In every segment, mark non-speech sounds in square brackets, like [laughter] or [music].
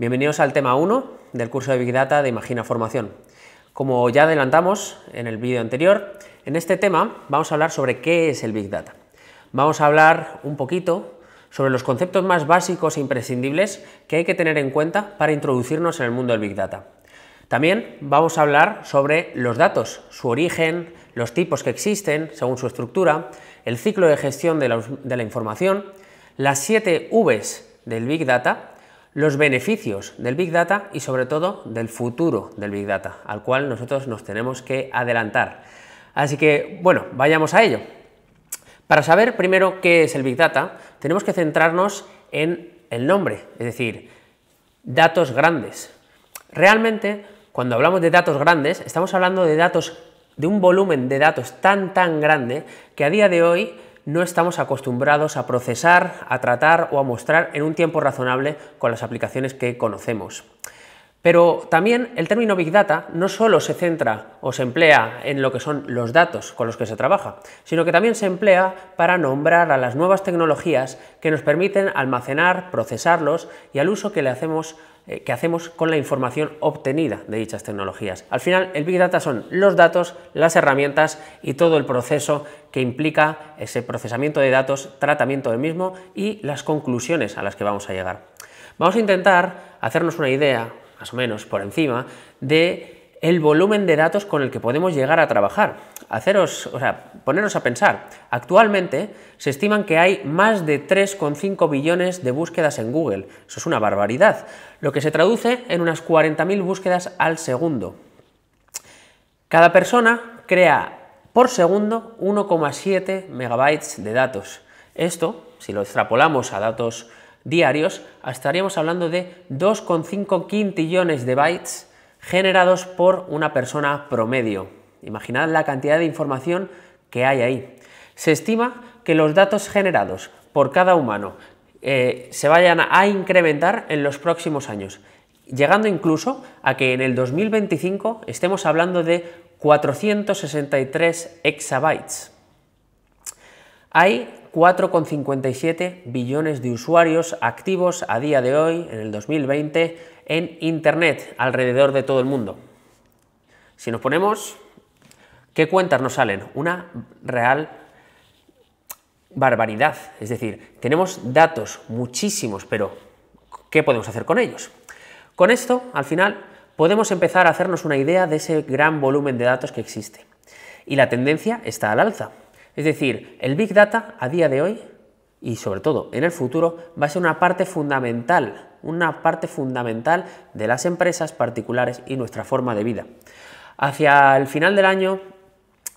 Bienvenidos al tema 1 del curso de Big Data de Imagina Formación. Como ya adelantamos en el vídeo anterior, en este tema vamos a hablar sobre qué es el Big Data. Vamos a hablar un poquito sobre los conceptos más básicos e imprescindibles que hay que tener en cuenta para introducirnos en el mundo del Big Data. También vamos a hablar sobre los datos, su origen, los tipos que existen según su estructura, el ciclo de gestión de la, información, las 7 Vs del Big Data los beneficios del Big Data y sobre todo del futuro del Big Data, al cual nosotros nos tenemos que adelantar. Así que, bueno, vayamos a ello. Para saber primero qué es el Big Data, tenemos que centrarnos en el nombre, es decir, datos grandes. Realmente, cuando hablamos de datos grandes, estamos hablando de datos de un volumen de datos tan tan grande que a día de hoy no estamos acostumbrados a procesar, a tratar o a mostrar en un tiempo razonable con las aplicaciones que conocemos. Pero también el término Big Data no solo se centra o se emplea en lo que son los datos con los que se trabaja, sino que también se emplea para nombrar a las nuevas tecnologías que nos permiten almacenar, procesarlos y al uso que le hacemos eh, que hacemos con la información obtenida de dichas tecnologías. Al final, el Big Data son los datos, las herramientas y todo el proceso que implica ese procesamiento de datos, tratamiento del mismo y las conclusiones a las que vamos a llegar. Vamos a intentar hacernos una idea, más o menos por encima, de el volumen de datos con el que podemos llegar a trabajar. Haceros, o sea, poneros a pensar. Actualmente se estiman que hay más de 3,5 billones de búsquedas en Google. Eso es una barbaridad, lo que se traduce en unas 40.000 búsquedas al segundo. Cada persona crea por segundo 1,7 megabytes de datos. Esto, si lo extrapolamos a datos diarios, estaríamos hablando de 2,5 quintillones de bytes generados por una persona promedio. Imaginad la cantidad de información que hay ahí. Se estima que los datos generados por cada humano eh, se vayan a incrementar en los próximos años, llegando incluso a que en el 2025 estemos hablando de 463 exabytes. Hay 4,57 billones de usuarios activos a día de hoy, en el 2020, en Internet alrededor de todo el mundo. Si nos ponemos, ¿qué cuentas nos salen? Una real barbaridad. Es decir, tenemos datos muchísimos, pero ¿qué podemos hacer con ellos? Con esto, al final, podemos empezar a hacernos una idea de ese gran volumen de datos que existe. Y la tendencia está al alza. Es decir, el Big Data a día de hoy y sobre todo en el futuro va a ser una parte fundamental, una parte fundamental de las empresas particulares y nuestra forma de vida. Hacia el final del año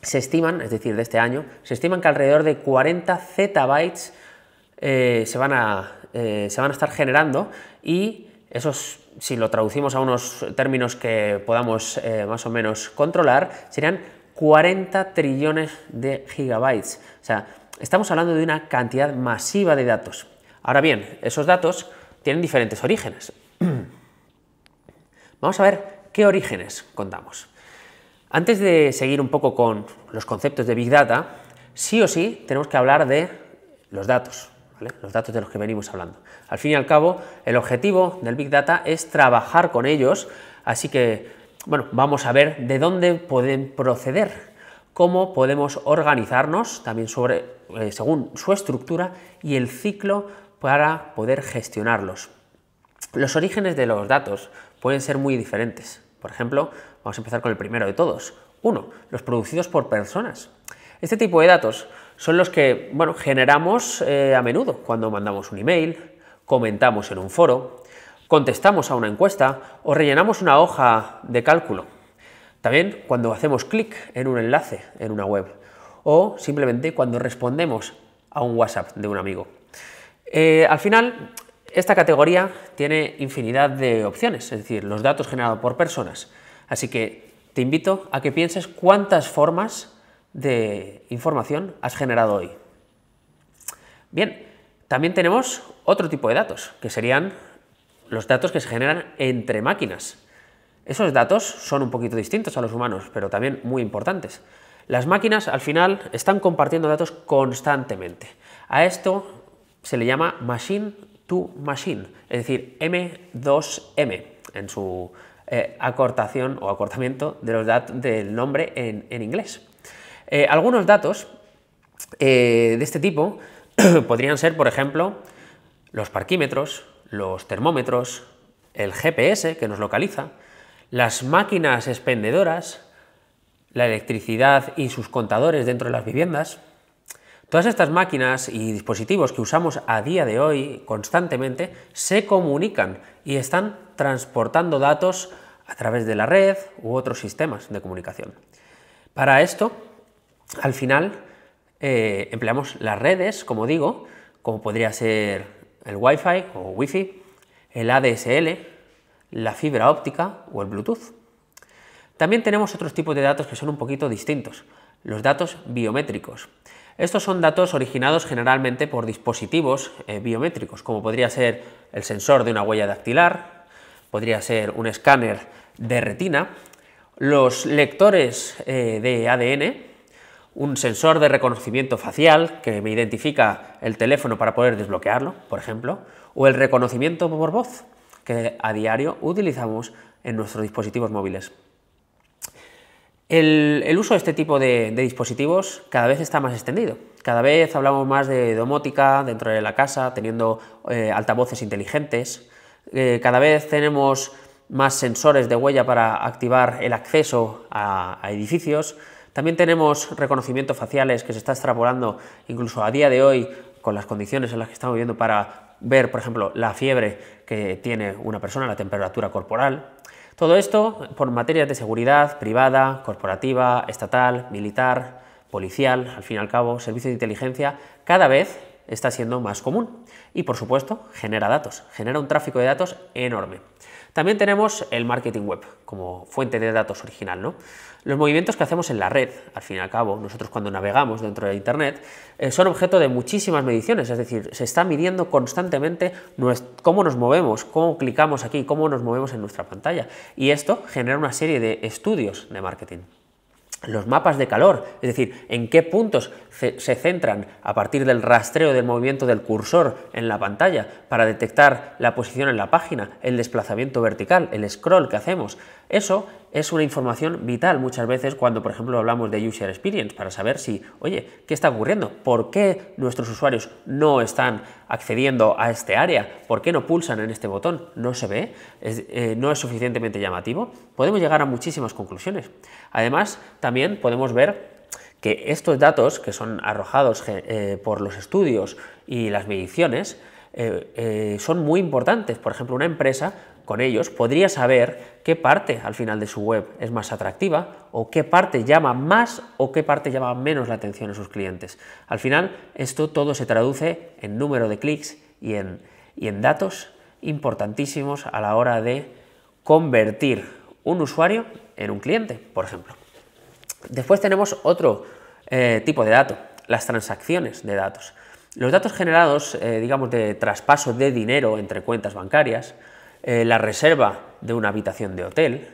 se estiman, es decir, de este año, se estiman que alrededor de 40 zettabytes eh, eh, se, van a, estar generando y esos, si lo traducimos a unos términos que podamos eh, más o menos controlar, serían 40 trillones de gigabytes. O sea, estamos hablando de una cantidad masiva de datos. Ahora bien, esos datos tienen diferentes orígenes. [clears throat] Vamos a ver qué orígenes contamos. Antes de seguir un poco con los conceptos de Big Data, sí o sí tenemos que hablar de los datos, los datos de los que venimos hablando. Al fin y al cabo, el objetivo del Big Data es trabajar con ellos, así que bueno, vamos a ver de dónde pueden proceder, cómo podemos organizarnos también sobre, eh, según su estructura y el ciclo para poder gestionarlos. Los orígenes de los datos pueden ser muy diferentes. Por ejemplo, vamos a empezar con el primero de todos. Uno, los producidos por personas. Este tipo de datos son los que generamos eh, a menudo cuando mandamos un email, comentamos en un foro, contestamos a una encuesta o rellenamos una hoja de cálculo. También cuando hacemos clic en un enlace en una web o simplemente cuando respondemos a un WhatsApp de un amigo. Eh, al final, esta categoría tiene infinidad de opciones, es decir, los datos generados por personas. Así que te invito a que pienses cuántas formas de información has generado hoy. Bien, también tenemos otro tipo de datos, que serían los datos que se generan entre máquinas. Esos datos son un poquito distintos a los humanos, pero también muy importantes. Las máquinas al final están compartiendo datos constantemente. A esto se le llama machine to machine, es decir, M2M en su eh, acortación o acortamiento de los del nombre en, inglés. Eh, algunos datos eh, de este tipo [clears throat] podrían ser, por ejemplo, los parquímetros, los termómetros, el GPS que nos localiza, las máquinas expendedoras, la electricidad y sus contadores dentro de las viviendas. Todas estas máquinas y dispositivos que usamos a día de hoy constantemente se comunican y están transportando datos a través de la red u otros sistemas de comunicación. Para esto, al final, eh, empleamos las redes, como digo, como podría ser el Wi-Fi o Wi-Fi, el ADSL, la fibra óptica o el Bluetooth. También tenemos otros tipos de datos que son un poquito distintos, los datos biométricos. Estos son datos originados generalmente por dispositivos eh, biométricos, como podría ser el sensor de una huella dactilar, podría ser un escáner de retina, los lectores eh, de ADN, un sensor de reconocimiento facial que me identifica el teléfono para poder desbloquearlo, por ejemplo, o el reconocimiento por voz que a diario utilizamos en nuestros dispositivos móviles. El, uso de este tipo de, dispositivos cada vez está más extendido. Cada vez hablamos más de domótica dentro de la casa, teniendo eh, altavoces inteligentes. Eh, cada vez tenemos más sensores de huella para activar el acceso a edificios también tenemos reconocimientos faciales que se está extrapolando incluso a día de hoy con las condiciones en las que estamos viviendo para ver, por ejemplo, la fiebre que tiene una persona, la temperatura corporal. Todo esto por materias de seguridad privada, corporativa, estatal, militar, policial, al fin y al cabo, servicios de inteligencia, cada vez está siendo más común. Y por supuesto, genera datos, genera un tráfico de datos enorme. También tenemos el marketing web como fuente de datos original, ¿no? Los movimientos que hacemos en la red, al fin y al cabo, nosotros cuando navegamos dentro de Internet, eh, son objeto de muchísimas mediciones, es decir, se está midiendo constantemente cómo nos movemos, cómo clicamos aquí, cómo nos movemos en nuestra pantalla. Y esto genera una serie de estudios de marketing los mapas de calor, es decir, en qué puntos se centran a partir del rastreo del movimiento del cursor en la pantalla para detectar la posición en la página, el desplazamiento vertical, el scroll que hacemos, eso es una información vital muchas veces cuando, por ejemplo, hablamos de user experience, para saber si, oye, ¿qué está ocurriendo? ¿Por qué nuestros usuarios no están accediendo a este área? ¿Por qué no pulsan en este botón? ¿No se ve? Eh, ¿No es suficientemente llamativo? Podemos llegar a muchísimas conclusiones. Además, también podemos ver que estos datos que son arrojados eh, por los estudios y las mediciones eh, son muy importantes. Por ejemplo, una empresa con ellos, podría saber qué parte al final de su web es más atractiva o qué parte llama más o qué parte llama menos la atención a sus clientes. Al final, esto todo se traduce en número de clics y en, datos importantísimos a la hora de convertir un usuario en un cliente, por ejemplo. Después tenemos otro eh, tipo de dato, las transacciones de datos. Los datos generados, eh, digamos, de traspaso de dinero entre cuentas bancarias, eh, la reserva de una habitación de hotel,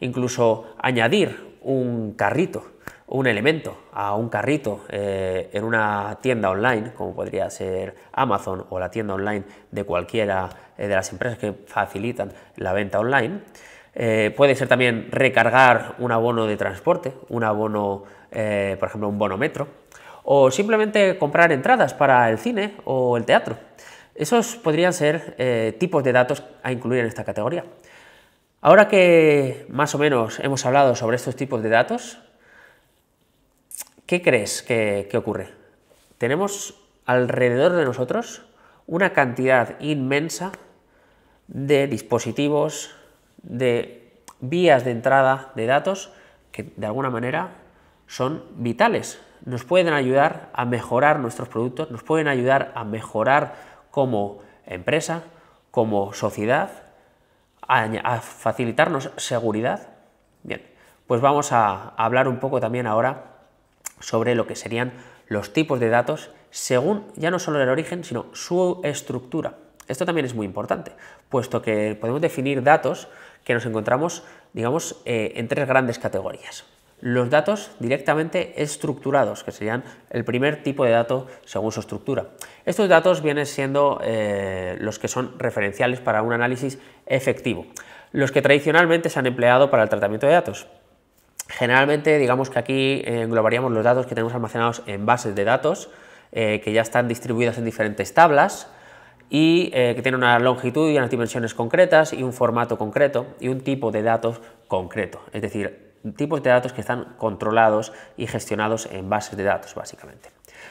incluso añadir un carrito, un elemento a un carrito eh, en una tienda online, como podría ser Amazon o la tienda online de cualquiera eh, de las empresas que facilitan la venta online. puede ser también recargar un abono de transporte, un abono, por ejemplo, un bono metro, o simplemente comprar entradas para el cine o el teatro. Esos podrían ser eh, tipos de datos a incluir en esta categoría. Ahora que más o menos hemos hablado sobre estos tipos de datos, ¿qué crees que ocurre? Tenemos alrededor de nosotros una cantidad inmensa de dispositivos, de vías de entrada de datos que de alguna manera son vitales. Nos pueden ayudar a mejorar nuestros productos, nos pueden ayudar a mejorar como empresa, como sociedad, a, facilitarnos seguridad. Bien, pues vamos a hablar un poco también ahora sobre lo que serían los tipos de datos según ya no solo el origen, sino su estructura. Esto también es muy importante, puesto que podemos definir datos que nos encontramos, digamos, eh, en tres grandes categorías los datos directamente estructurados, que serían el primer tipo de datos según su estructura. Estos datos vienen siendo eh, los que son referenciales para un análisis efectivo, los que tradicionalmente se han empleado para el tratamiento de datos. Generalmente, digamos que aquí eh, englobaríamos los datos que tenemos almacenados en bases de datos, eh, que ya están distribuidas en diferentes tablas, y que tienen una longitud y unas dimensiones concretas y un formato concreto y un tipo de datos concreto. Es decir, tipos de datos que están controlados y gestionados en bases de datos, básicamente.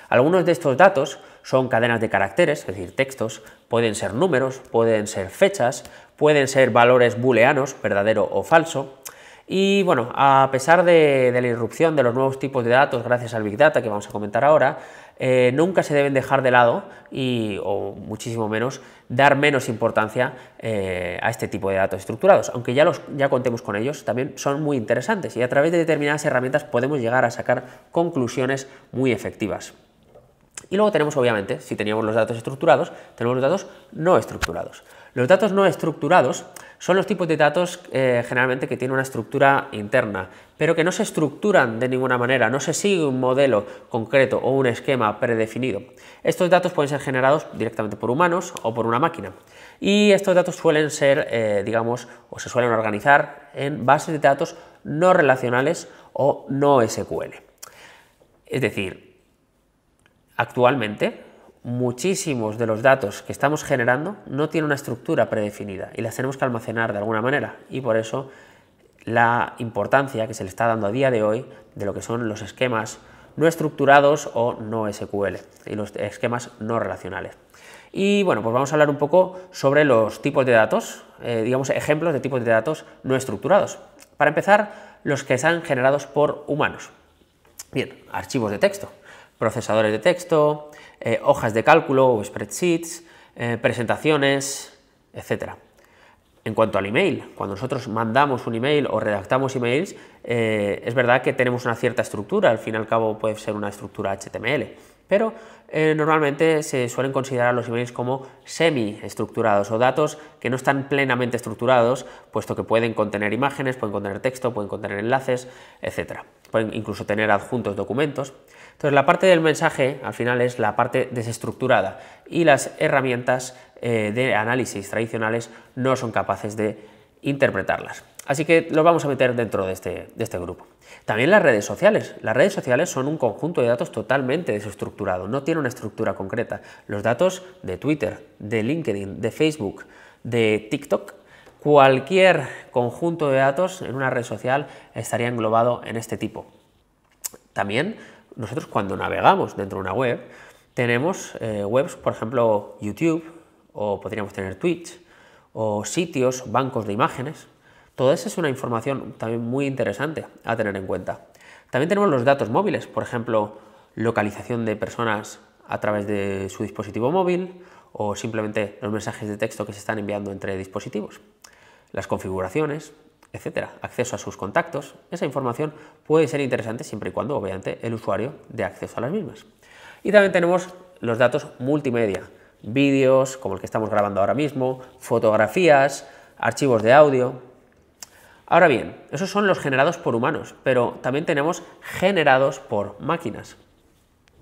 Algunos de estos datos son cadenas de caracteres, es decir, textos, pueden ser números, pueden ser fechas, pueden ser valores booleanos, verdadero o falso. Y bueno, a pesar de, la irrupción de los nuevos tipos de datos gracias al Big Data que vamos a comentar ahora, eh, nunca se deben dejar de lado y, o muchísimo menos, dar menos importancia eh, a este tipo de datos estructurados, aunque ya, los, ya contemos con ellos, también son muy interesantes y a través de determinadas herramientas podemos llegar a sacar conclusiones muy efectivas. Y luego tenemos, obviamente, si teníamos los datos estructurados, tenemos los datos no estructurados. Los datos no estructurados son los tipos de datos eh, generalmente que tienen una estructura interna, pero que no se estructuran de ninguna manera, no se sigue un modelo concreto o un esquema predefinido. Estos datos pueden ser generados directamente por humanos o por una máquina. Y estos datos suelen ser, eh, digamos, o se suelen organizar en bases de datos no relacionales o no SQL. Es decir, Actualmente, muchísimos de los datos que estamos generando no tienen una estructura predefinida y las tenemos que almacenar de alguna manera y por eso la importancia que se le está dando a día de hoy de lo que son los esquemas no estructurados o no SQL y los esquemas no relacionales. Y bueno, pues vamos a hablar un poco sobre los tipos de datos, eh, digamos ejemplos de tipos de datos no estructurados. Para empezar, los que están generados por humanos. Bien, archivos de texto procesadores de texto, eh, hojas de cálculo o spreadsheets, eh, presentaciones, etc. En cuanto al email, cuando nosotros mandamos un email o redactamos emails, eh, es verdad que tenemos una cierta estructura, al fin y al cabo puede ser una estructura HTML, pero normalmente se suelen considerar los emails como semi-estructurados o datos que no están plenamente estructurados, puesto que pueden contener imágenes, pueden contener texto, pueden contener enlaces, etc. Pueden incluso tener adjuntos documentos, entonces, la parte del mensaje al final es la parte desestructurada y las herramientas eh, de análisis tradicionales no son capaces de interpretarlas. Así que lo vamos a meter dentro de este, de este, grupo. También las redes sociales. Las redes sociales son un conjunto de datos totalmente desestructurado, no tiene una estructura concreta. Los datos de Twitter, de LinkedIn, de Facebook, de TikTok, cualquier conjunto de datos en una red social estaría englobado en este tipo. También nosotros cuando navegamos dentro de una web, tenemos eh, webs, por ejemplo, YouTube, o podríamos tener Twitch, o sitios, bancos de imágenes. Todo esa es una información también muy interesante a tener en cuenta. También tenemos los datos móviles, por ejemplo, localización de personas a través de su dispositivo móvil o simplemente los mensajes de texto que se están enviando entre dispositivos, las configuraciones, etcétera, acceso a sus contactos, esa información puede ser interesante siempre y cuando, obviamente, el usuario dé acceso a las mismas. Y también tenemos los datos multimedia, vídeos como el que estamos grabando ahora mismo, fotografías, archivos de audio. Ahora bien, esos son los generados por humanos, pero también tenemos generados por máquinas.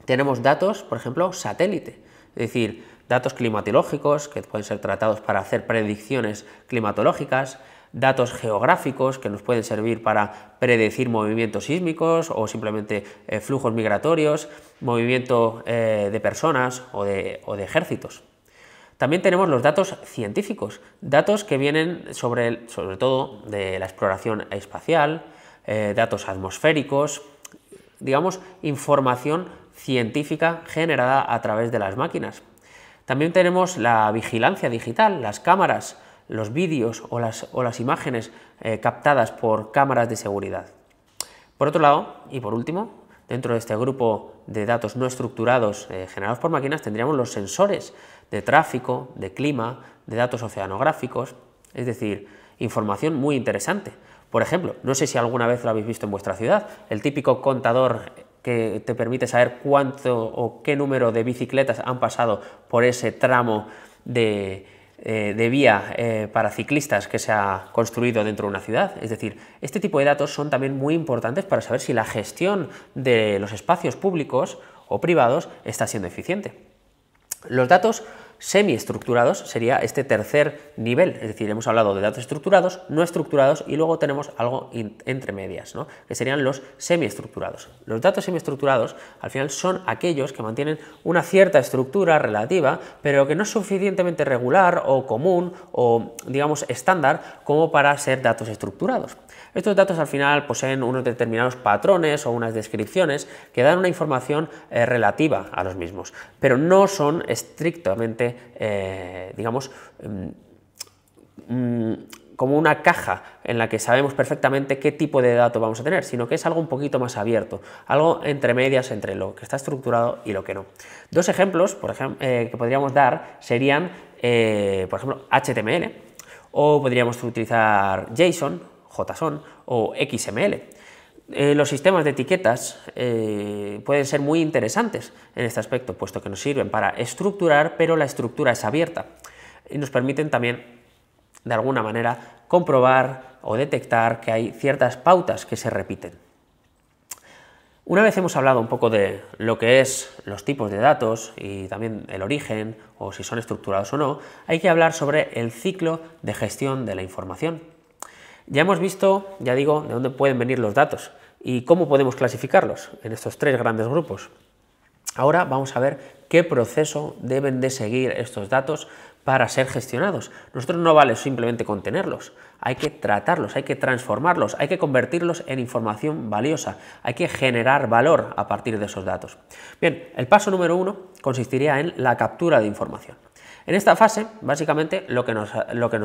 Tenemos datos, por ejemplo, satélite, es decir, datos climatológicos que pueden ser tratados para hacer predicciones climatológicas, datos geográficos que nos pueden servir para predecir movimientos sísmicos o simplemente eh, flujos migratorios, movimiento eh, de personas o de, ejércitos. También tenemos los datos científicos, datos que vienen sobre, sobre todo de la exploración espacial, eh, datos atmosféricos, digamos, información científica generada a través de las máquinas. También tenemos la vigilancia digital, las cámaras, los vídeos o las, o las imágenes eh, captadas por cámaras de seguridad. Por otro lado, y por último, dentro de este grupo de datos no estructurados eh, generados por máquinas tendríamos los sensores de tráfico, de clima, de datos oceanográficos, es decir, información muy interesante. Por ejemplo, no sé si alguna vez lo habéis visto en vuestra ciudad, el típico contador que te permite saber cuánto o qué número de bicicletas han pasado por ese tramo de, eh, de vía eh, para ciclistas que se ha construido dentro de una ciudad. Es decir, este tipo de datos son también muy importantes para saber si la gestión de los espacios públicos o privados está siendo eficiente. Los datos semiestructurados sería este tercer nivel, es decir, hemos hablado de datos estructurados, no estructurados y luego tenemos algo entre medias, que serían los semiestructurados. Los datos semiestructurados al final son aquellos que mantienen una cierta estructura relativa, pero que no es suficientemente regular o común o digamos estándar como para ser datos estructurados. Estos datos al final poseen unos determinados patrones o unas descripciones que dan una información eh, relativa a los mismos, pero no son estrictamente, eh, digamos, mm, mm, como una caja en la que sabemos perfectamente qué tipo de dato vamos a tener, sino que es algo un poquito más abierto, algo entre medias entre lo que está estructurado y lo que no. Dos ejemplos eh, que podríamos dar serían, por ejemplo, HTML, o podríamos utilizar JSON, JSON o XML. Eh, los sistemas de etiquetas eh, pueden ser muy interesantes en este aspecto, puesto que nos sirven para estructurar, pero la estructura es abierta y nos permiten también, de alguna manera, comprobar o detectar que hay ciertas pautas que se repiten. Una vez hemos hablado un poco de lo que es los tipos de datos y también el origen o si son estructurados o no, hay que hablar sobre el ciclo de gestión de la información. Ya hemos visto, ya digo, de dónde pueden venir los datos y cómo podemos clasificarlos en estos tres grandes grupos. Ahora vamos a ver qué proceso deben de seguir estos datos para ser gestionados. Nosotros no vale simplemente contenerlos, hay que tratarlos, hay que transformarlos, hay que convertirlos en información valiosa, hay que generar valor a partir de esos datos. Bien, el paso número uno consistiría en la captura de información. En esta fase, básicamente, lo que, nos,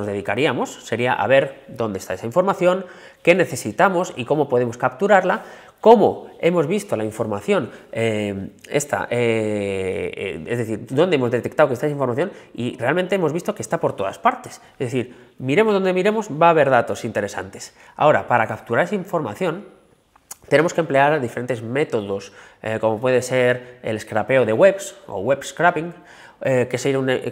dedicaríamos sería a ver dónde está esa información, qué necesitamos y cómo podemos capturarla, cómo hemos visto la información, eh, esta, eh, eh, es decir, dónde hemos detectado que está esa información y realmente hemos visto que está por todas partes. Es decir, miremos donde miremos, va a haber datos interesantes. Ahora, para capturar esa información, tenemos que emplear diferentes métodos, como puede ser el scrapeo de webs o web scrapping, eh, eh, que,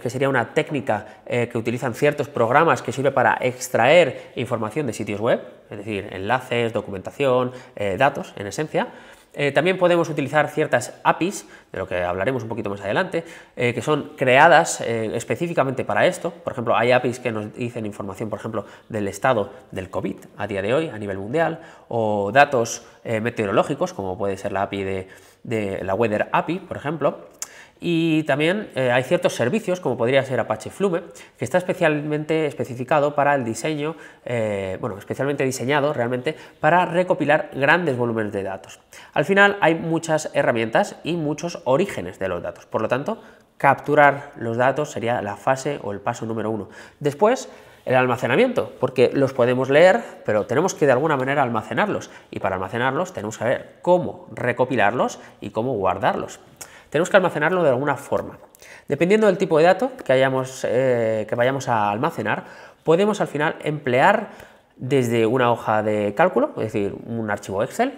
sería una, técnica eh, que utilizan ciertos programas que sirve para extraer información de sitios web, es decir, enlaces, documentación, datos, en esencia. también podemos utilizar ciertas APIs, de lo que hablaremos un poquito más adelante, que son creadas específicamente para esto. Por ejemplo, hay APIs que nos dicen información, por ejemplo, del estado del COVID a día de hoy a nivel mundial, o datos meteorológicos, como puede ser la API de la Weather API, por ejemplo, y también eh, hay ciertos servicios, como podría ser Apache Flume, que está especialmente especificado para el diseño, eh, bueno, especialmente diseñado realmente para recopilar grandes volúmenes de datos. Al final hay muchas herramientas y muchos orígenes de los datos, por lo tanto, capturar los datos sería la fase o el paso número uno. Después, el almacenamiento, porque los podemos leer, pero tenemos que de alguna manera almacenarlos, y para almacenarlos tenemos que saber cómo recopilarlos y cómo guardarlos tenemos que almacenarlo de alguna forma. Dependiendo del tipo de dato que, eh, que vayamos a almacenar, podemos al final emplear desde una hoja de cálculo, es decir, un archivo Excel,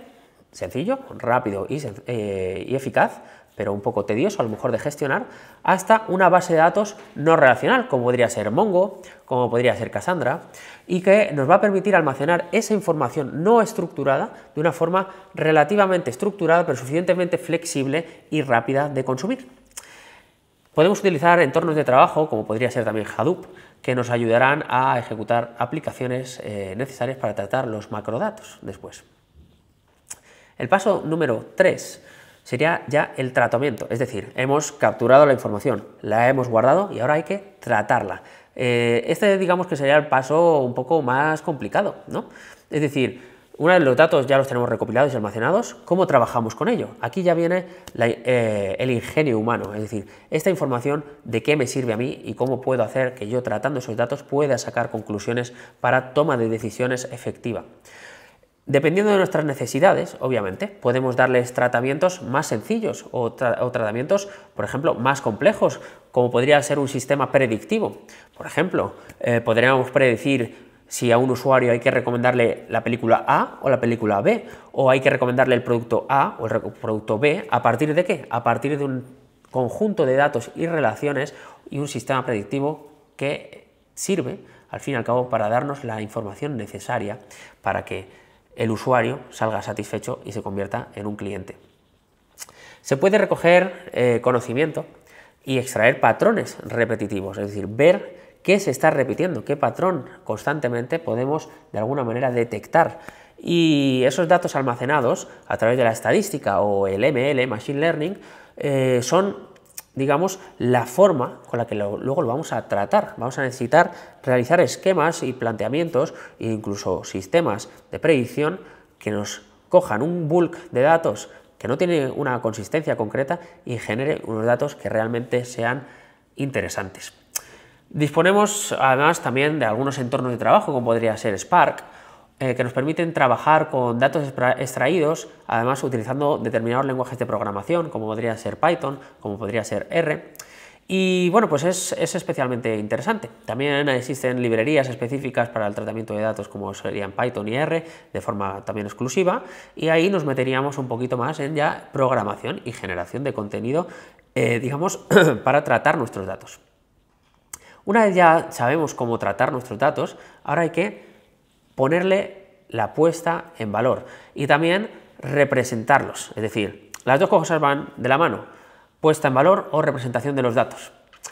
sencillo, rápido y eh, eficaz, pero un poco tedioso a lo mejor de gestionar, hasta una base de datos no relacional, como podría ser Mongo, como podría ser Cassandra, y que nos va a permitir almacenar esa información no estructurada de una forma relativamente estructurada, pero suficientemente flexible y rápida de consumir. Podemos utilizar entornos de trabajo, como podría ser también Hadoop, que nos ayudarán a ejecutar aplicaciones eh, necesarias para tratar los macrodatos después. El paso número 3 sería ya el tratamiento. Es decir, hemos capturado la información, la hemos guardado y ahora hay que tratarla. Eh, este digamos que sería el paso un poco más complicado, ¿no? Es decir, una vez los datos ya los tenemos recopilados y almacenados, ¿cómo trabajamos con ello? Aquí ya viene eh, el ingenio humano, es decir, esta información de qué me sirve a mí y cómo puedo hacer que yo tratando esos datos pueda sacar conclusiones para toma de decisiones efectiva. Dependiendo de nuestras necesidades, obviamente, podemos darles tratamientos más sencillos o, tratamientos, por ejemplo, más complejos, como podría ser un sistema predictivo. Por ejemplo, eh, podríamos predecir si a un usuario hay que recomendarle la película A o la película B, o hay que recomendarle el producto A o el producto B, ¿a partir de qué? A partir de un conjunto de datos y relaciones y un sistema predictivo que sirve, al fin y al cabo, para darnos la información necesaria para que el usuario salga satisfecho y se convierta en un cliente. Se puede recoger eh, conocimiento y extraer patrones repetitivos, es decir, ver qué se está repitiendo, qué patrón constantemente podemos de alguna manera detectar. Y esos datos almacenados a través de la estadística o el ML, Machine Learning, eh, son digamos, la forma con la que luego lo vamos a tratar. Vamos a necesitar realizar esquemas y planteamientos e incluso sistemas de predicción que nos cojan un bulk de datos que no tiene una consistencia concreta y genere unos datos que realmente sean interesantes. Disponemos además también de algunos entornos de trabajo como podría ser Spark, eh, que nos permiten trabajar con datos extraídos, además utilizando determinados lenguajes de programación, como podría ser Python, como podría ser R. Y bueno, pues es, especialmente interesante. También existen librerías específicas para el tratamiento de datos como serían Python y R, de forma también exclusiva, y ahí nos meteríamos un poquito más en ya programación y generación de contenido, eh, digamos, [clears throat] para tratar nuestros datos. Una vez ya sabemos cómo tratar nuestros datos, ahora hay que ponerle la puesta en valor y también representarlos. Es decir, las dos cosas van de la mano, puesta en valor o representación de los datos.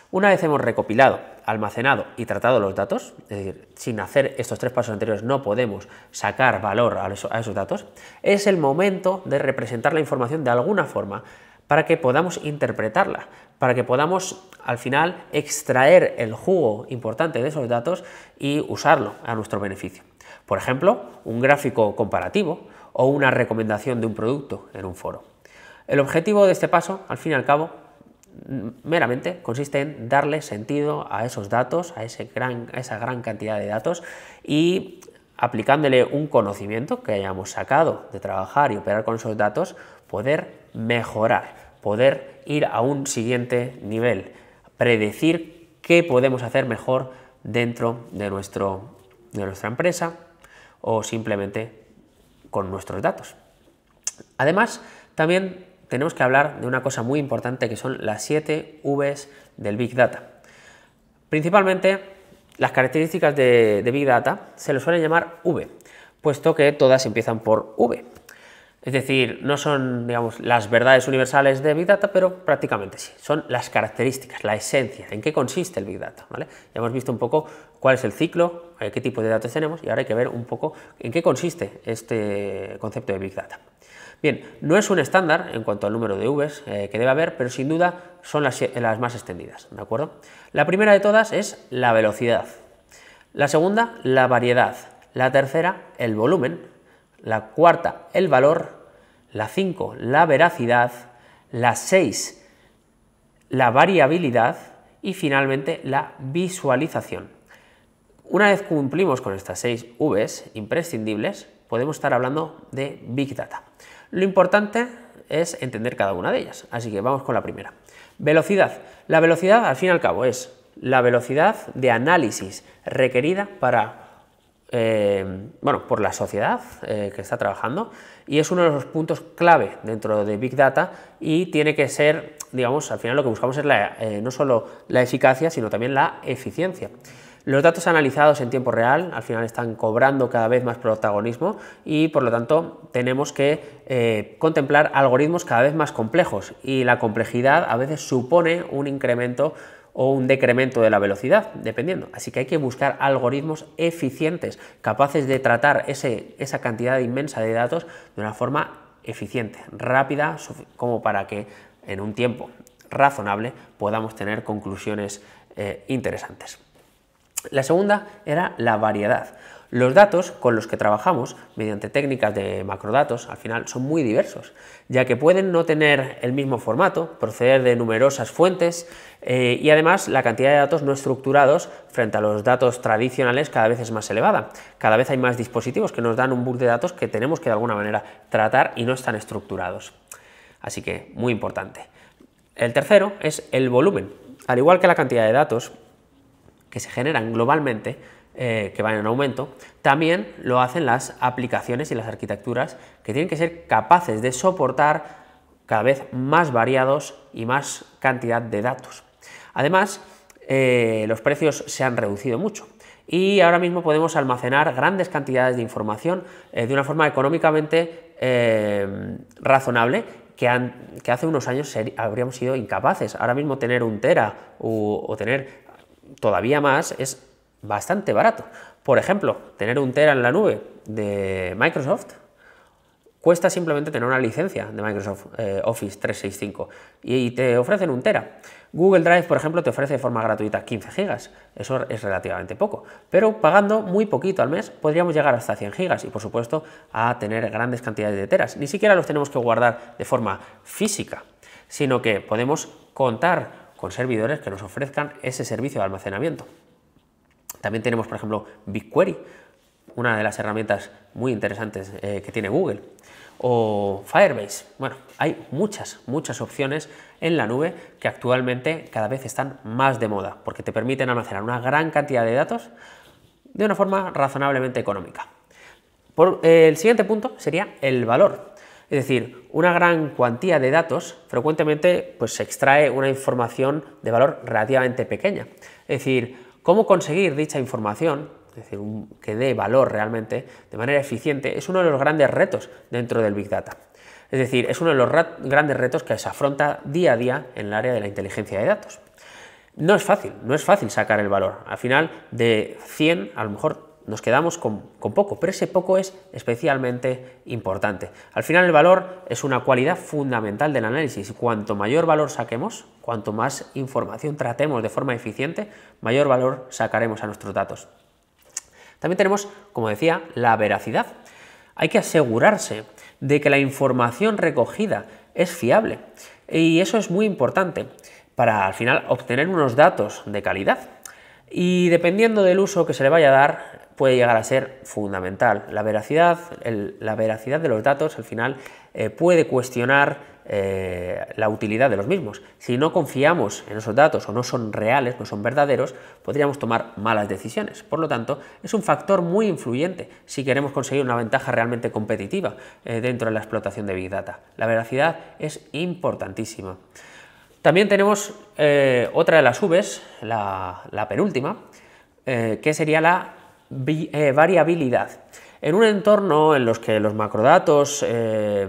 Una vez hemos recopilado, almacenado y tratado los datos, es decir, sin hacer estos tres pasos anteriores no podemos sacar valor a esos, datos, es el momento de representar la información de alguna forma para que podamos interpretarla, para que podamos al final extraer el jugo importante de esos datos y usarlo a nuestro beneficio. Por ejemplo, un gráfico comparativo o una recomendación de un producto en un foro. El objetivo de este paso, al fin y al cabo, meramente consiste en darle sentido a esos datos, a, esa gran cantidad de datos y aplicándole un conocimiento que hayamos sacado de trabajar y operar con esos datos, poder mejorar, poder ir a un siguiente nivel, predecir qué podemos hacer mejor dentro de nuestra empresa o simplemente con nuestros datos. Además, también tenemos que hablar de una cosa muy importante que son las 7 Vs del Big Data. Principalmente, las características de, Big Data se le suelen llamar V, puesto que todas empiezan por V. Es decir, no son, las verdades universales de Big Data, pero prácticamente sí. Son las características, la esencia, en qué consiste el Big Data. Ya hemos visto un poco cuál es el ciclo, eh, qué tipo de datos tenemos y ahora hay que ver un poco en qué consiste este concepto de Big Data. Bien, no es un estándar en cuanto al número de Vs eh, que debe haber, pero sin duda son las, las más extendidas. ¿de acuerdo? La primera de todas es la velocidad. La segunda, la variedad. La tercera, el volumen la cuarta, el valor, la cinco, la veracidad, la seis, la variabilidad y finalmente la visualización. Una vez cumplimos con estas seis Vs imprescindibles, podemos estar hablando de Big Data. Lo importante es entender cada una de ellas, así que vamos con la primera. Velocidad. La velocidad, al fin y al cabo, es la velocidad de análisis requerida para eh, bueno, por la sociedad eh, que está trabajando y es uno de los puntos clave dentro de Big Data y tiene que ser, digamos, al final lo que buscamos es eh, no solo la eficacia, sino también la eficiencia. Los datos analizados en tiempo real al final están cobrando cada vez más protagonismo y por lo tanto tenemos que contemplar algoritmos cada vez más complejos y la complejidad a veces supone un incremento o un decremento de la velocidad, dependiendo. Así que hay que buscar algoritmos eficientes, capaces de tratar esa cantidad inmensa de datos de una forma eficiente, rápida, como para que en un tiempo razonable podamos tener conclusiones eh, interesantes. La segunda era la variedad. Los datos con los que trabajamos mediante técnicas de macrodatos al final son muy diversos, ya que pueden no tener el mismo formato, proceder de numerosas fuentes eh, y además la cantidad de datos no estructurados frente a los datos tradicionales cada vez es más elevada. Cada vez hay más dispositivos que nos dan un bus de datos que tenemos que de alguna manera tratar y no están estructurados. Así que muy importante. El tercero es el volumen. Al igual que la cantidad de datos que se generan globalmente, eh, que van en aumento, también lo hacen las aplicaciones y las arquitecturas que tienen que ser capaces de soportar cada vez más variados y más cantidad de datos. Además, eh, los precios se han reducido mucho y ahora mismo podemos almacenar grandes cantidades de información eh, de una forma económicamente razonable que, hace unos años habríamos sido incapaces. Ahora mismo tener un tera o tener todavía más es bastante barato. Por ejemplo, tener un Tera en la nube de Microsoft cuesta simplemente tener una licencia de Microsoft eh, Office 365 y te ofrecen un Tera. Google Drive, por ejemplo, te ofrece de forma gratuita 15 gigas. Eso es relativamente poco. Pero pagando muy poquito al mes podríamos llegar hasta 100 gigas y, por supuesto, a tener grandes cantidades de teras. Ni siquiera los tenemos que guardar de forma física, sino que podemos contar con servidores que nos ofrezcan ese servicio de almacenamiento. También tenemos, por ejemplo, BigQuery, una de las herramientas muy interesantes eh, que tiene Google. O Firebase. Bueno, hay muchas, muchas opciones en la nube que actualmente cada vez están más de moda, porque te permiten almacenar una gran cantidad de datos de una forma razonablemente económica. Eh, el siguiente punto sería el valor. Es decir, una gran cuantía de datos frecuentemente pues, se extrae una información de valor relativamente pequeña. Es decir, Cómo conseguir dicha información, es decir, que dé valor realmente de manera eficiente, es uno de los grandes retos dentro del Big Data. Es decir, es uno de los grandes retos que se afronta día a día en el área de la inteligencia de datos. No es fácil, no es fácil sacar el valor. Al final, de 100, a lo mejor nos quedamos con, poco, pero ese poco es especialmente importante. Al final el valor es una cualidad fundamental del análisis. Cuanto mayor valor saquemos, cuanto más información tratemos de forma eficiente, mayor valor sacaremos a nuestros datos. También tenemos, como decía, la veracidad. Hay que asegurarse de que la información recogida es fiable y eso es muy importante para al final obtener unos datos de calidad. Y dependiendo del uso que se le vaya a dar, puede llegar a ser fundamental. La veracidad, la de los datos al final eh, puede cuestionar eh, la utilidad de los mismos. Si no confiamos en esos datos o no son reales, no son verdaderos, podríamos tomar malas decisiones. Por lo tanto, es un factor muy influyente si queremos conseguir una ventaja realmente competitiva eh, dentro de la explotación de Big Data. La veracidad es importantísima. También tenemos otra de las Vs, la, penúltima, que sería la eh, variabilidad. En un entorno en los que los macrodatos eh,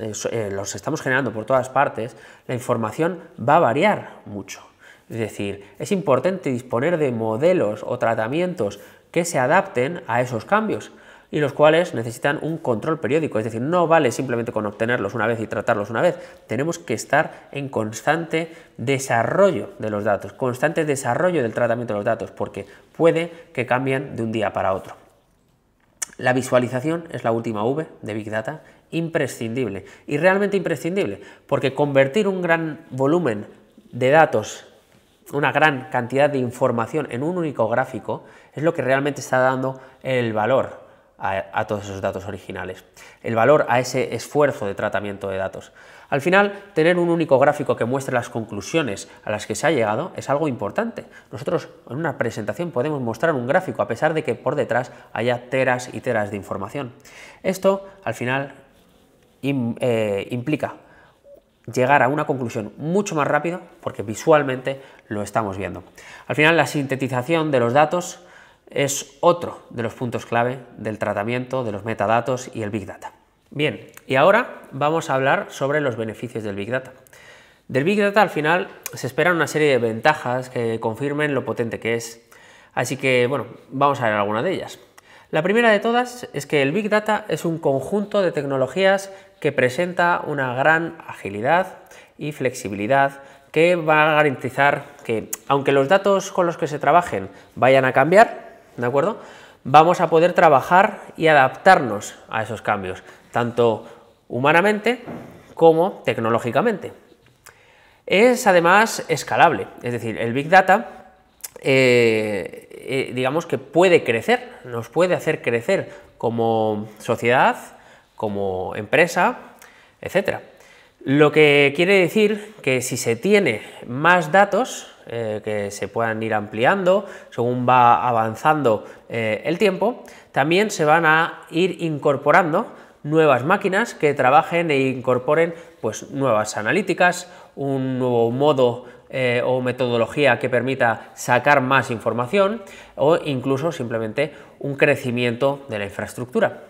eh, los estamos generando por todas partes, la información va a variar mucho. Es decir, es importante disponer de modelos o tratamientos que se adapten a esos cambios y los cuales necesitan un control periódico. Es decir, no vale simplemente con obtenerlos una vez y tratarlos una vez. Tenemos que estar en constante desarrollo de los datos, constante desarrollo del tratamiento de los datos, porque puede que cambien de un día para otro. La visualización es la última V de Big Data, imprescindible y realmente imprescindible, porque convertir un gran volumen de datos una gran cantidad de información en un único gráfico es lo que realmente está dando el valor a, todos esos datos originales, el valor a ese esfuerzo de tratamiento de datos. Al final, tener un único gráfico que muestre las conclusiones a las que se ha llegado es algo importante. Nosotros en una presentación podemos mostrar un gráfico a pesar de que por detrás haya teras y teras de información. Esto, al final, eh, implica llegar a una conclusión mucho más rápido porque visualmente lo estamos viendo. Al final, la sintetización de los datos es otro de los puntos clave del tratamiento de los metadatos y el Big Data. Bien, y ahora vamos a hablar sobre los beneficios del Big Data. Del Big Data al final se esperan una serie de ventajas que confirmen lo potente que es, así que bueno, vamos a ver alguna de ellas. La primera de todas es que el Big Data es un conjunto de tecnologías que presenta una gran agilidad y flexibilidad que va a garantizar que aunque los datos con los que se trabajen vayan a cambiar, ¿de acuerdo? Vamos a poder trabajar y adaptarnos a esos cambios, tanto humanamente como tecnológicamente. Es además escalable, es decir, el Big Data eh, eh, digamos que puede crecer, nos puede hacer crecer como sociedad, como empresa, etc. Lo que quiere decir que si se tiene más datos, eh, que se puedan ir ampliando según va avanzando eh, el tiempo, también se van a ir incorporando nuevas máquinas que trabajen e incorporen pues, nuevas analíticas, un nuevo modo eh, o metodología que permita sacar más información o incluso simplemente un crecimiento de la infraestructura.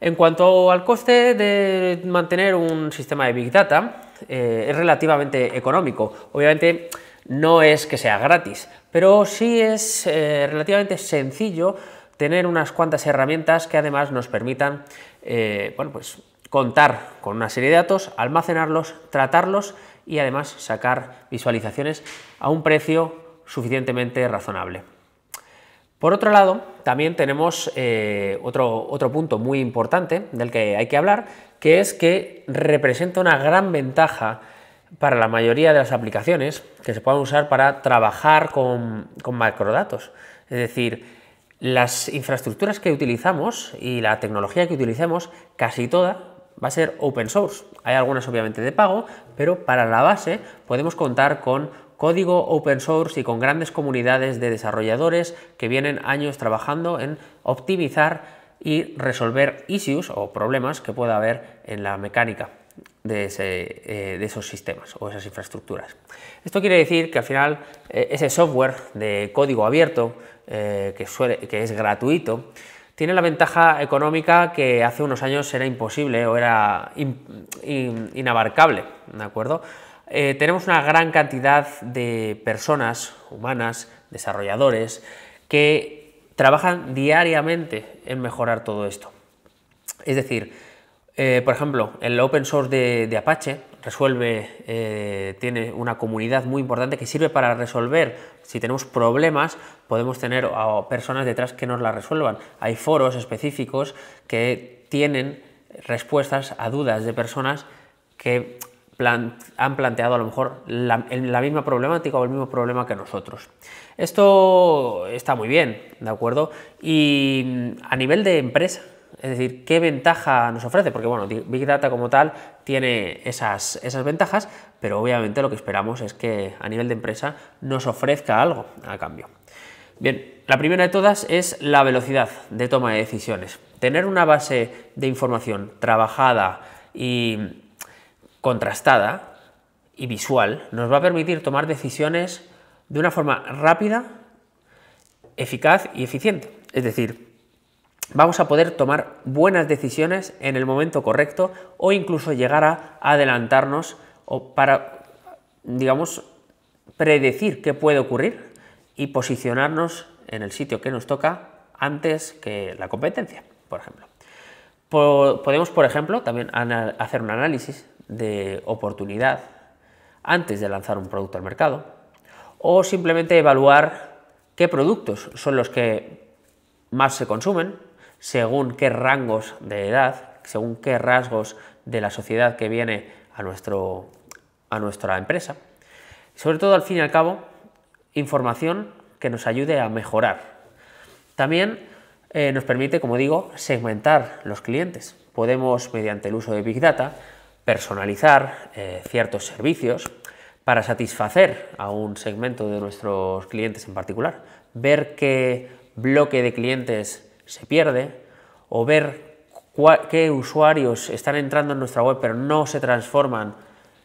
En cuanto al coste de mantener un sistema de Big Data, es relativamente económico. Obviamente no es que sea gratis, pero sí es eh, relativamente sencillo tener unas cuantas herramientas que además nos permitan eh, pues, contar con una serie de datos, almacenarlos, tratarlos y además sacar visualizaciones a un precio suficientemente razonable. Por otro lado, también tenemos eh, otro, otro punto muy importante del que hay que hablar, que es que representa una gran ventaja para la mayoría de las aplicaciones que se puedan usar para trabajar con, con macrodatos. Es decir, las infraestructuras que utilizamos y la tecnología que utilicemos, casi toda va a ser open source. Hay algunas obviamente de pago, pero para la base podemos contar con código open source y con grandes comunidades de desarrolladores que vienen años trabajando en optimizar y resolver issues o problemas que pueda haber en la mecánica. Eh, de, esos sistemas o esas infraestructuras. Esto quiere decir que al final eh, ese software de código abierto, eh, que, suele, que es gratuito, tiene la ventaja económica que hace unos años era imposible o era inabarcable, ¿de acuerdo? tenemos una gran cantidad de personas humanas, desarrolladores, que trabajan diariamente en mejorar todo esto. Es decir, eh, por ejemplo, el open source de, Apache resuelve, eh, tiene una comunidad muy importante que sirve para resolver. Si tenemos problemas, podemos tener a personas detrás que nos la resuelvan. Hay foros específicos que tienen respuestas a dudas de personas que han planteado a lo mejor la, misma problemática o el mismo problema que nosotros. Esto está muy bien, ¿de acuerdo? Y mm, a nivel de empresa, es decir, ¿qué ventaja nos ofrece? Porque bueno, Big Data como tal tiene esas, esas ventajas, pero obviamente lo que esperamos es que a nivel de empresa nos ofrezca algo a cambio. Bien, la primera de todas es la velocidad de toma de decisiones. Tener una base de información trabajada y contrastada y visual nos va a permitir tomar decisiones de una forma rápida, eficaz y eficiente. Es decir, vamos a poder tomar buenas decisiones en el momento correcto o incluso llegar a adelantarnos o para, digamos, predecir qué puede ocurrir y posicionarnos en el sitio que nos toca antes que la competencia, por ejemplo. Podemos, por ejemplo, también hacer un análisis de oportunidad antes de lanzar un producto al mercado o simplemente evaluar qué productos son los que más se consumen según qué rangos de edad, según qué rasgos de la sociedad que viene a, nuestro, a nuestra empresa. Sobre todo, al fin y al cabo, información que nos ayude a mejorar. También eh, nos permite, como digo, segmentar los clientes. Podemos, mediante el uso de Big Data, personalizar eh, ciertos servicios para satisfacer a un segmento de nuestros clientes en particular, ver qué bloque de clientes se pierde, o ver qué usuarios están entrando en nuestra web pero no se transforman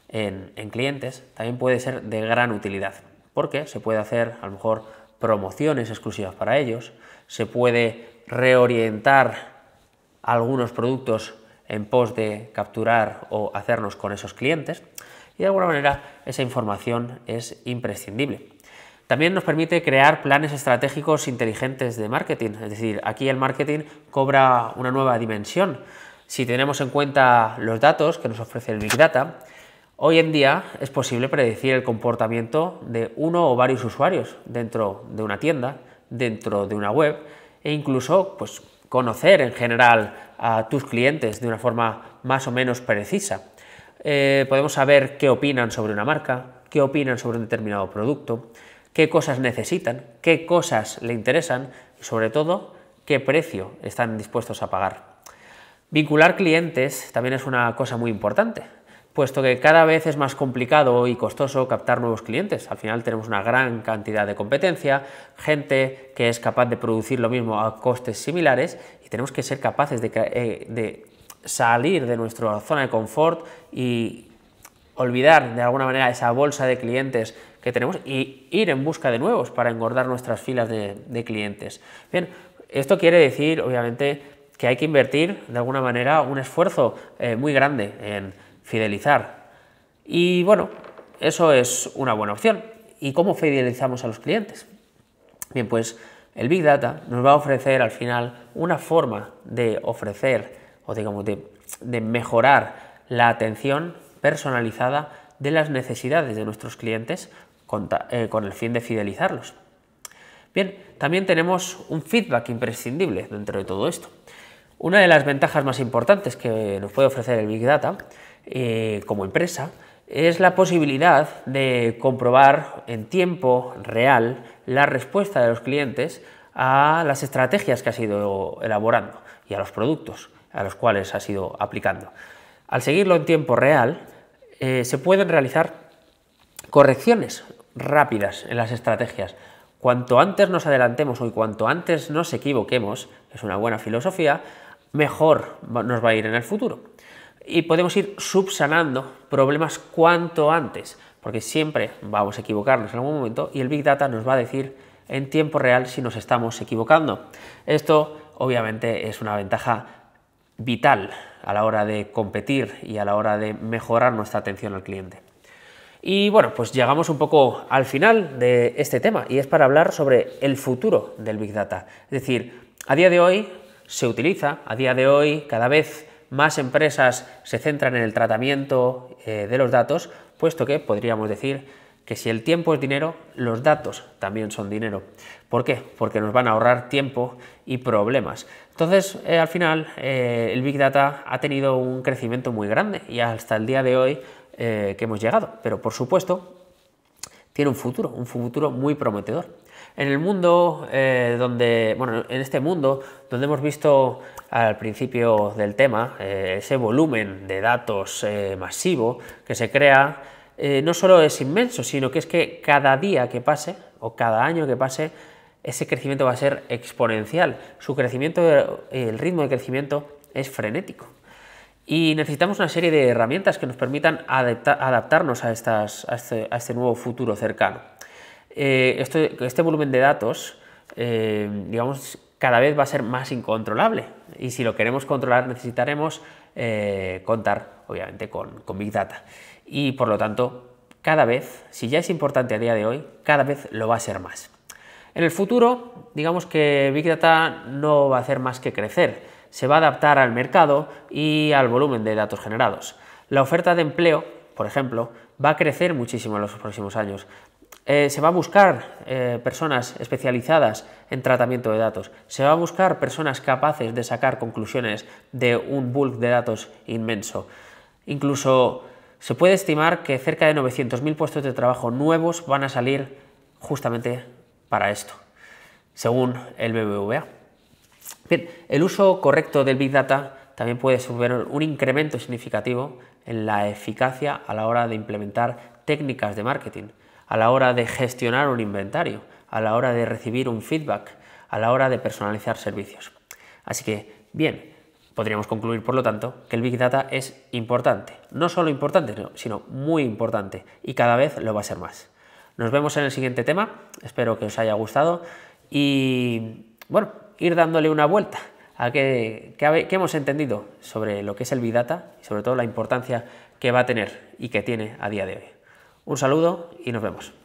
en, clientes, también puede ser de gran utilidad, porque se puede hacer a lo mejor promociones exclusivas para ellos, se puede reorientar algunos productos en pos de capturar o hacernos con esos clientes y de alguna manera esa información es imprescindible. También nos permite crear planes estratégicos inteligentes de marketing, es decir, aquí el marketing cobra una nueva dimensión. Si tenemos en cuenta los datos que nos ofrece el Big Data, hoy en día es posible predecir el comportamiento de uno o varios usuarios dentro de una tienda, dentro de una web e incluso pues, conocer en general a tus clientes de una forma más o menos precisa. Eh, podemos saber qué opinan sobre una marca, qué opinan sobre un determinado producto qué cosas necesitan, qué cosas le interesan y sobre todo qué precio están dispuestos a pagar. Vincular clientes también es una cosa muy importante, puesto que cada vez es más complicado y costoso captar nuevos clientes. Al final tenemos una gran cantidad de competencia, gente que es capaz de producir lo mismo a costes similares y tenemos que ser capaces de, eh, salir de nuestra zona de confort y olvidar de alguna manera esa bolsa de clientes que tenemos y ir en busca de nuevos para engordar nuestras filas de, clientes. Bien, esto quiere decir, obviamente, que hay que invertir de alguna manera un esfuerzo eh, muy grande en fidelizar. Y bueno, eso es una buena opción. ¿Y cómo fidelizamos a los clientes? Bien, pues el Big Data nos va a ofrecer al final una forma de ofrecer o digamos de mejorar la atención personalizada de las necesidades de nuestros clientes eh, con, el fin de fidelizarlos. Bien, también tenemos un feedback imprescindible dentro de todo esto. Una de las ventajas más importantes que nos puede ofrecer el Big Data eh, como empresa es la posibilidad de comprobar en tiempo real la respuesta de los clientes a las estrategias que ha sido elaborando y a los productos a los cuales ha sido aplicando. Al seguirlo en tiempo real, eh, se pueden realizar correcciones rápidas en las estrategias. Cuanto antes nos adelantemos o cuanto antes nos equivoquemos, es una buena filosofía, mejor nos va a ir en el futuro. Y podemos ir subsanando problemas cuanto antes, porque siempre vamos a equivocarnos en algún momento y el Big Data nos va a decir en tiempo real si nos estamos equivocando. Esto obviamente es una ventaja vital a la hora de competir y a la hora de mejorar nuestra atención al cliente. Y bueno, pues llegamos un poco al final de este tema y es para hablar sobre el futuro del Big Data. Es decir, a día de hoy se utiliza, a día de hoy cada vez más empresas se centran en el tratamiento eh, de los datos, puesto que podríamos decir que si el tiempo es dinero, los datos también son dinero. ¿Por qué? Porque nos van a ahorrar tiempo y problemas. Entonces, eh, al final, eh, el Big Data ha tenido un crecimiento muy grande y hasta el día de hoy eh, que hemos llegado, pero por supuesto tiene un futuro, un futuro muy prometedor. En el mundo eh, donde, bueno, en este mundo donde hemos visto al principio del tema eh, ese volumen de datos masivo que se crea, no solo es inmenso, sino que es que cada día que pase o cada año que pase, ese crecimiento va a ser exponencial. Su crecimiento, el ritmo de crecimiento es frenético. Y necesitamos una serie de herramientas que nos permitan adaptarnos este, a, este, nuevo futuro cercano. Eh, este volumen de datos, eh, digamos, cada vez va a ser más incontrolable. Y si lo queremos controlar, necesitaremos eh, contar, obviamente, con, con, Big Data. Y por lo tanto, cada vez, si ya es importante a día de hoy, cada vez lo va a ser más. En el futuro, digamos que Big Data no va a hacer más que crecer se va a adaptar al mercado y al volumen de datos generados. La oferta de empleo, por ejemplo, va a crecer muchísimo en los próximos años. Eh, se va a buscar eh, personas especializadas en tratamiento de datos, se va a buscar personas capaces de sacar conclusiones de un bulk de datos inmenso. Incluso se puede estimar que cerca de 900.000 puestos de trabajo nuevos van a salir justamente para esto, según el BBVA el uso correcto del Big Data también puede suponer un incremento significativo en la eficacia a la hora de implementar técnicas de marketing, a la hora de gestionar un inventario, a la hora de recibir un feedback, a la hora de personalizar servicios. Así que, bien, podríamos concluir, por lo tanto, que el Big Data es importante. No solo importante, sino muy importante y cada vez lo va a ser más. Nos vemos en el siguiente tema, espero que os haya gustado y, bueno, ir dándole una vuelta a qué, hemos entendido sobre lo que es el Big Data y sobre todo la importancia que va a tener y que tiene a día de hoy. Un saludo y nos vemos.